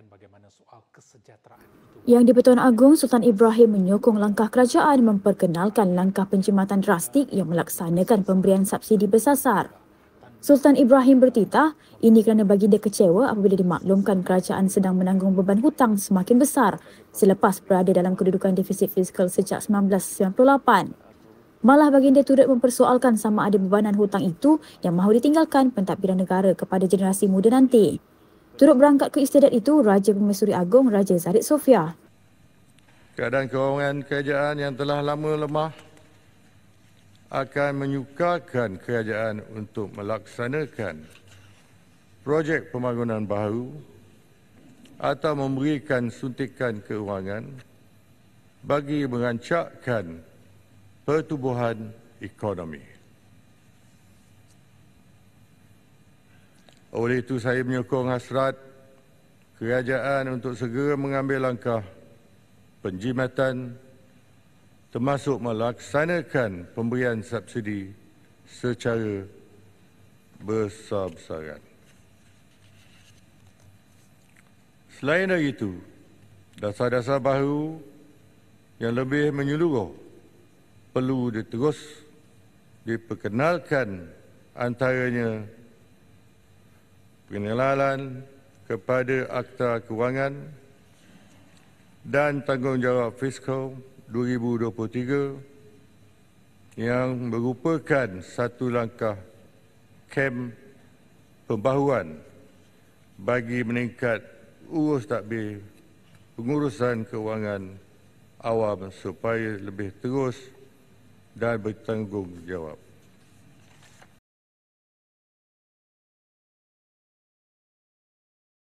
menyatakan bagaimana soal kesejahteraan itu. Yang di-Pertuan Agong Sultan Ibrahim menyokong langkah kerajaan memperkenalkan langkah penjimatan drastik yang melaksanakan pemberian subsidi bersasar. Sultan Ibrahim bertitah, ini kerana bagi dia kecewa apabila dimaklumkan kerajaan sedang menanggung beban hutang semakin besar selepas berada dalam kedudukan defisit fiskal sejak 1998. Malah baginda turut mempersoalkan sama ada bebanan hutang itu yang mahu ditinggalkan pentadbiran negara kepada generasi muda nanti. Turut berangkat ke istiadat itu, Raja Pemisuri Agong Raja Zarid Sofia. Keadaan kewangan kerajaan yang telah lama lemah akan menyukarkan kerajaan untuk melaksanakan projek pembangunan baru atau memberikan suntikan kewangan bagi merancakkan pertubuhan ekonomi. Oleh itu saya menyokong hasrat kerajaan untuk segera mengambil langkah penjimatan termasuk melaksanakan pemberian subsidi secara besar-besaran. Selain dari itu, dasar-dasar baru yang lebih menyeluruh perlu diterus diperkenalkan antaranya pengenalan kepada Akta Kewangan dan Tanggungjawab Fiskal 2023 yang merupakan satu langkah kem pembahuan bagi meningkat urus takbir pengurusan kewangan awam supaya lebih terus dan bertanggungjawab.